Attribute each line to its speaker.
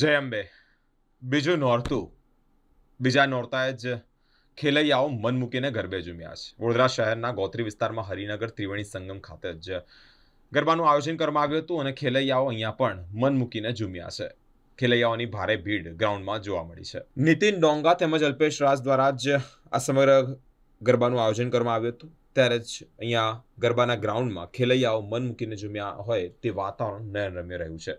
Speaker 1: જય અંબે બીજું નોરતું બીજા નોરતાએ જ ખેલૈયાઓ મન મૂકીને ગરબે જુમ્યા છે વડોદરા શહેરના ગોત્રી વિસ્તારમાં હરિનગર ત્રિવેણી સંગમ ખાતે જ ગરબાનું આયોજન કરવામાં આવ્યું હતું અને ખેલૈયાઓ અહીંયા પણ મન મૂકીને જુમ્યા છે ખેલૈયાઓની ભારે ભીડ ગ્રાઉન્ડમાં જોવા મળી છે નીતિન ડોંગા તેમજ અલ્પેશ રાજ દ્વારા જ આ સમગ્ર ગરબાનું આયોજન કરવામાં આવ્યું હતું ત્યારે જ અહીંયા ગરબાના ગ્રાઉન્ડમાં ખેલૈયાઓ મન મૂકીને જુમ્યા હોય તે વાતાવરણ નયન રમ્ય રહ્યું
Speaker 2: છે